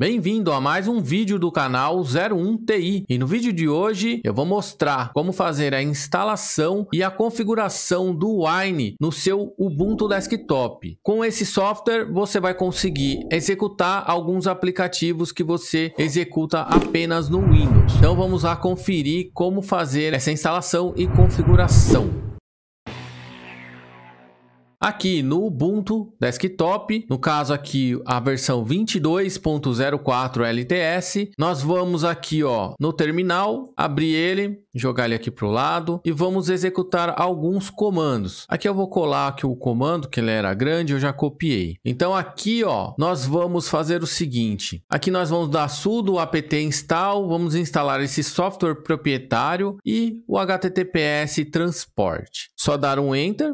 Bem-vindo a mais um vídeo do canal 01TI e no vídeo de hoje eu vou mostrar como fazer a instalação e a configuração do Wine no seu Ubuntu Desktop. Com esse software você vai conseguir executar alguns aplicativos que você executa apenas no Windows. Então vamos lá conferir como fazer essa instalação e configuração aqui no Ubuntu Desktop, no caso aqui a versão 22.04 LTS, nós vamos aqui ó, no terminal, abrir ele, jogar ele aqui para o lado e vamos executar alguns comandos. Aqui eu vou colar aqui o comando, que ele era grande, eu já copiei. Então aqui ó, nós vamos fazer o seguinte, aqui nós vamos dar sudo apt install, vamos instalar esse software proprietário e o HTTPS transport. Só dar um enter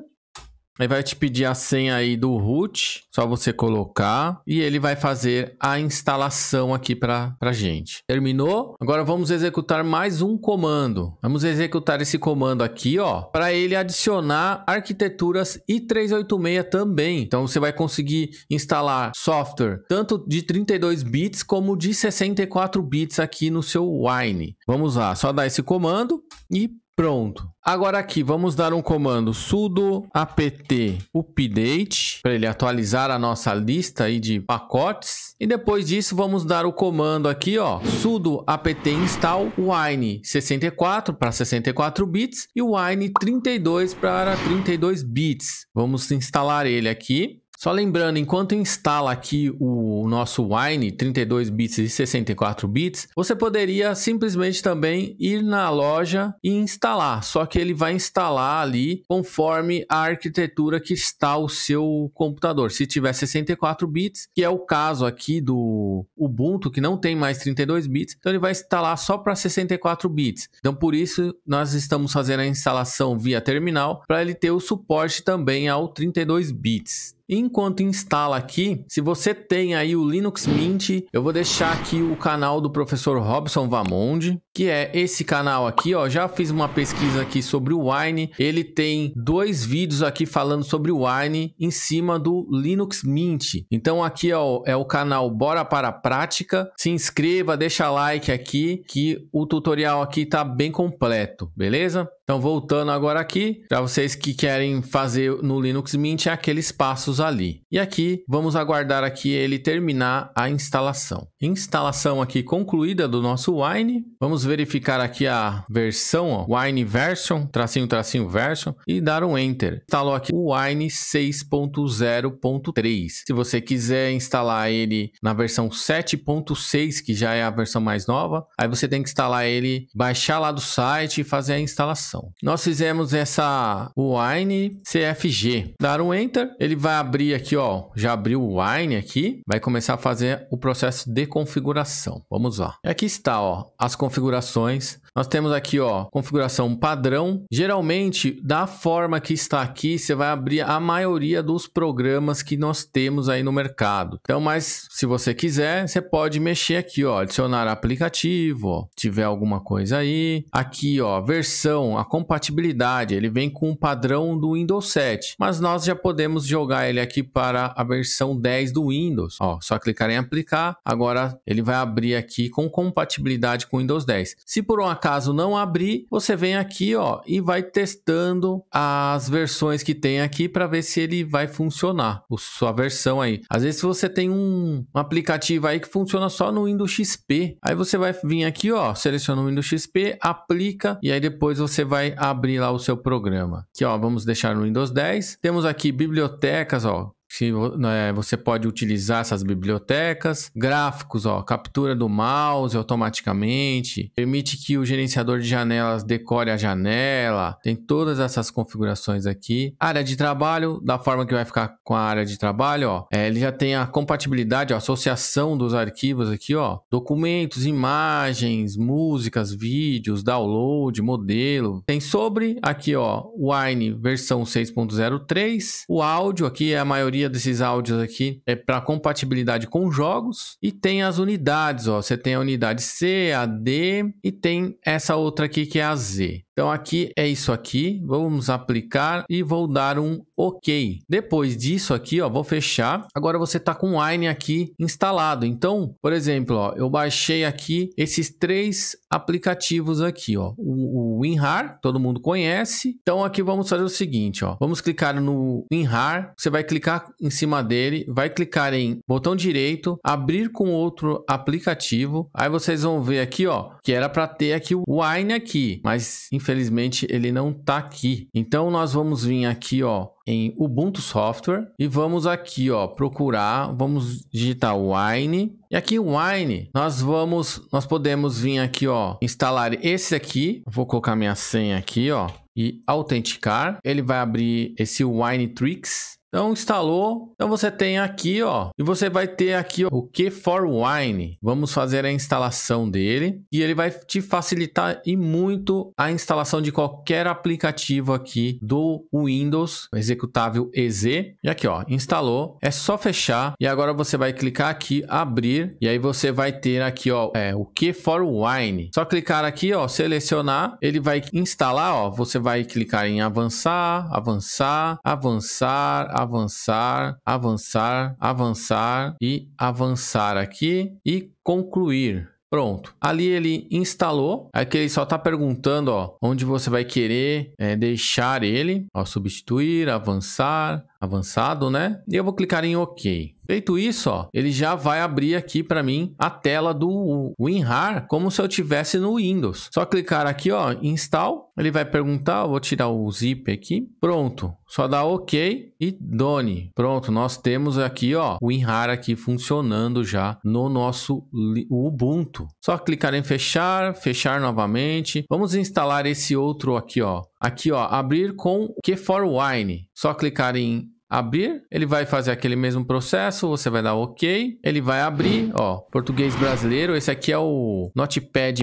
ele vai te pedir a senha aí do root, só você colocar e ele vai fazer a instalação aqui para a gente. Terminou? Agora vamos executar mais um comando. Vamos executar esse comando aqui, ó, para ele adicionar arquiteturas i386 também. Então você vai conseguir instalar software tanto de 32 bits como de 64 bits aqui no seu Wine. Vamos lá, só dar esse comando e Pronto. Agora aqui, vamos dar um comando sudo apt update para ele atualizar a nossa lista aí de pacotes. E depois disso, vamos dar o comando aqui, ó, sudo apt install wine 64 para 64 bits e wine 32 para 32 bits. Vamos instalar ele aqui. Só lembrando, enquanto instala aqui o nosso Wine 32 bits e 64 bits, você poderia simplesmente também ir na loja e instalar, só que ele vai instalar ali conforme a arquitetura que está o seu computador. Se tiver 64 bits, que é o caso aqui do Ubuntu, que não tem mais 32 bits, então ele vai instalar só para 64 bits. Então por isso nós estamos fazendo a instalação via terminal para ele ter o suporte também ao 32 bits, Enquanto instala aqui, se você tem aí o Linux Mint, eu vou deixar aqui o canal do professor Robson Vamonde, que é esse canal aqui, ó. Já fiz uma pesquisa aqui sobre o Wine. Ele tem dois vídeos aqui falando sobre o Wine em cima do Linux Mint. Então aqui ó, é o canal Bora para a Prática. Se inscreva, deixa like aqui que o tutorial aqui tá bem completo, beleza? Então voltando agora aqui, para vocês que querem fazer no Linux Mint é aqueles passos dados ali. E aqui vamos aguardar aqui ele terminar a instalação. Instalação aqui concluída do nosso Wine. Vamos verificar aqui a versão, ó, Wine version, tracinho tracinho version e dar um enter. Instalou aqui o Wine 6.0.3. Se você quiser instalar ele na versão 7.6, que já é a versão mais nova, aí você tem que instalar ele, baixar lá do site e fazer a instalação. Nós fizemos essa Wine CFG. Dar um enter, ele vai abrir aqui, ó, já abriu o Wine aqui, vai começar a fazer o processo de configuração. Vamos lá. Aqui está, ó, as configurações. Nós temos aqui, ó, configuração padrão. Geralmente, da forma que está aqui, você vai abrir a maioria dos programas que nós temos aí no mercado. Então, mas se você quiser, você pode mexer aqui, ó, adicionar aplicativo, ó, tiver alguma coisa aí. Aqui, ó, versão, a compatibilidade, ele vem com o padrão do Windows 7, mas nós já podemos jogar ele ele aqui para a versão 10 do Windows. Ó, só clicar em aplicar. Agora ele vai abrir aqui com compatibilidade com Windows 10. Se por um acaso não abrir, você vem aqui ó, e vai testando as versões que tem aqui para ver se ele vai funcionar. A sua versão aí. Às vezes você tem um, um aplicativo aí que funciona só no Windows XP. Aí você vai vir aqui, ó, seleciona o Windows XP, aplica e aí depois você vai abrir lá o seu programa. Aqui, ó, vamos deixar no Windows 10. Temos aqui bibliotecas, Passau. se né, você pode utilizar essas bibliotecas. Gráficos, ó, captura do mouse automaticamente, permite que o gerenciador de janelas decore a janela, tem todas essas configurações aqui. Área de trabalho, da forma que vai ficar com a área de trabalho, ó, é, ele já tem a compatibilidade, a associação dos arquivos aqui, ó, documentos, imagens, músicas, vídeos, download, modelo. Tem sobre aqui, ó, Wine versão 6.03, o áudio aqui é a maioria maioria desses áudios aqui é para compatibilidade com jogos e tem as unidades, ó. Você tem a unidade C, a D e tem essa outra aqui que é a Z. Então aqui é isso aqui, vamos aplicar e vou dar um OK. Depois disso aqui, ó, vou fechar. Agora você tá com o Wine aqui instalado. Então, por exemplo, ó, eu baixei aqui esses três aplicativos aqui, ó. O, o WinRAR, todo mundo conhece. Então aqui vamos fazer o seguinte, ó. Vamos clicar no WinRAR, você vai clicar em cima dele, vai clicar em botão direito, abrir com outro aplicativo. Aí vocês vão ver aqui, ó, que era para ter aqui o Wine aqui, mas infelizmente ele não tá aqui. Então nós vamos vir aqui, ó, em Ubuntu Software e vamos aqui, ó, procurar, vamos digitar Wine e aqui Wine, nós vamos, nós podemos vir aqui, ó, instalar esse aqui. Vou colocar minha senha aqui, ó, e autenticar. Ele vai abrir esse Wine Tricks então instalou, então você tem aqui, ó, e você vai ter aqui ó, o que for Wine. Vamos fazer a instalação dele e ele vai te facilitar e muito a instalação de qualquer aplicativo aqui do Windows, executável EZ. E aqui, ó, instalou, é só fechar e agora você vai clicar aqui abrir e aí você vai ter aqui, ó, é o que for Wine. Só clicar aqui, ó, selecionar, ele vai instalar, ó, você vai clicar em avançar, avançar, avançar avançar, avançar, avançar e avançar aqui e concluir. Pronto. Ali ele instalou. Aqui ele só está perguntando ó, onde você vai querer é, deixar ele. Ó, substituir, avançar, avançado, né? E eu vou clicar em OK. Feito isso, ó, ele já vai abrir aqui para mim a tela do WinRAR, como se eu tivesse no Windows. Só clicar aqui, ó, install. Ele vai perguntar, eu vou tirar o zip aqui. Pronto, só dá OK e done. Pronto, nós temos aqui, ó, o WinRAR aqui funcionando já no nosso Ubuntu. Só clicar em fechar, fechar novamente. Vamos instalar esse outro aqui, ó, Aqui, ó, abrir com Q4Wine. Só clicar em abrir, ele vai fazer aquele mesmo processo, você vai dar OK, ele vai abrir, ó, português brasileiro, esse aqui é o Notepad++,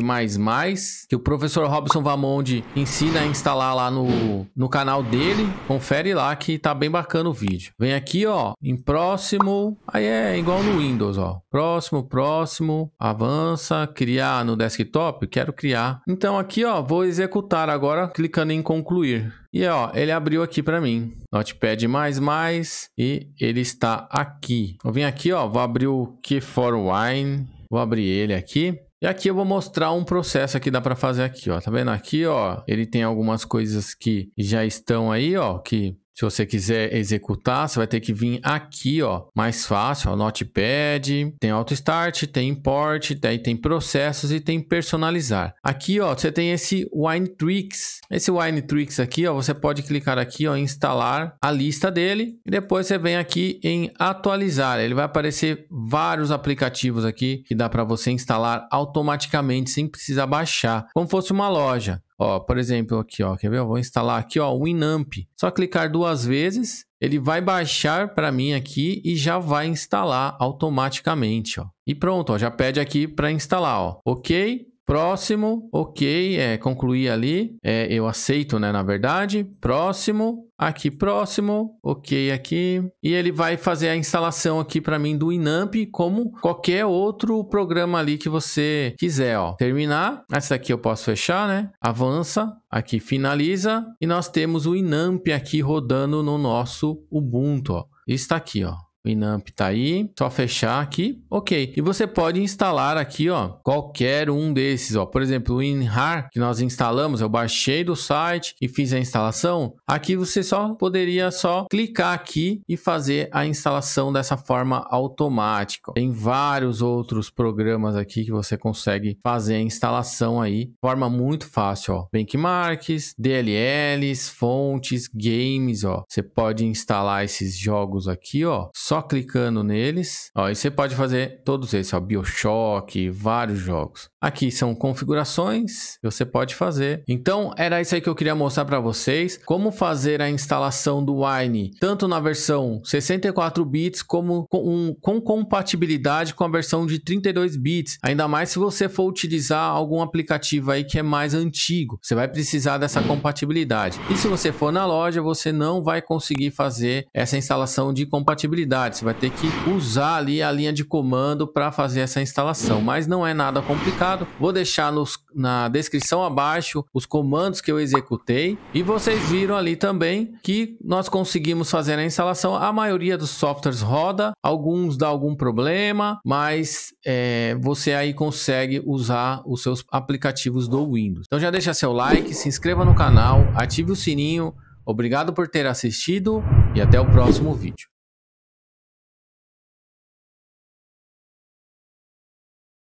que o professor Robson Vamonde ensina a instalar lá no, no canal dele, confere lá que tá bem bacana o vídeo. Vem aqui, ó, em próximo, aí é igual no Windows, ó, próximo, próximo, avança, criar no desktop, quero criar. Então aqui, ó, vou executar agora, clicando em concluir. E ó, ele abriu aqui para mim. Notepad++ e ele está aqui. Eu vim aqui, ó, vou abrir o Key for Wine. Vou abrir ele aqui. E aqui eu vou mostrar um processo que dá para fazer aqui, ó. Tá vendo aqui, ó? Ele tem algumas coisas que já estão aí, ó, que se você quiser executar, você vai ter que vir aqui, ó, mais fácil, ó, Notepad, tem Auto Start, tem Import, daí tem Processos e tem Personalizar. Aqui, ó, você tem esse Wine Tricks. Esse Wine Tricks aqui, ó, você pode clicar aqui, ó, instalar a lista dele e depois você vem aqui em Atualizar. Ele vai aparecer vários aplicativos aqui que dá para você instalar automaticamente sem precisar baixar, como fosse uma loja. Ó, por exemplo, aqui, ó, quer ver? Eu vou instalar aqui, ó, o Winamp. Só clicar duas vezes, ele vai baixar para mim aqui e já vai instalar automaticamente, ó. E pronto, ó, já pede aqui para instalar, ó. OK? Próximo, ok, é, concluir ali, é, eu aceito, né, na verdade. Próximo, aqui próximo, ok aqui. E ele vai fazer a instalação aqui para mim do Inamp, como qualquer outro programa ali que você quiser, ó. Terminar, essa aqui eu posso fechar, né? Avança, aqui finaliza. E nós temos o Inamp aqui rodando no nosso Ubuntu, ó. Está aqui, ó. Winamp tá aí, só fechar aqui, ok. E você pode instalar aqui, ó, qualquer um desses, ó. Por exemplo, o WinRAR que nós instalamos, eu baixei do site e fiz a instalação. Aqui você só poderia só clicar aqui e fazer a instalação dessa forma automática. Tem vários outros programas aqui que você consegue fazer a instalação aí, forma muito fácil, ó. Benchmarks, DLLs, fontes, games, ó. Você pode instalar esses jogos aqui, ó. Só só clicando neles. Ó, e você pode fazer todos esses, ó, Bioshock, vários jogos. Aqui são configurações, você pode fazer. Então, era isso aí que eu queria mostrar para vocês, como fazer a instalação do Wine, tanto na versão 64 bits, como com, um, com compatibilidade com a versão de 32 bits. Ainda mais se você for utilizar algum aplicativo aí que é mais antigo, você vai precisar dessa compatibilidade. E se você for na loja, você não vai conseguir fazer essa instalação de compatibilidade você vai ter que usar ali a linha de comando para fazer essa instalação, mas não é nada complicado. Vou deixar nos, na descrição abaixo os comandos que eu executei e vocês viram ali também que nós conseguimos fazer a instalação. A maioria dos softwares roda, alguns dá algum problema, mas é, você aí consegue usar os seus aplicativos do Windows. Então já deixa seu like, se inscreva no canal, ative o sininho. Obrigado por ter assistido e até o próximo vídeo.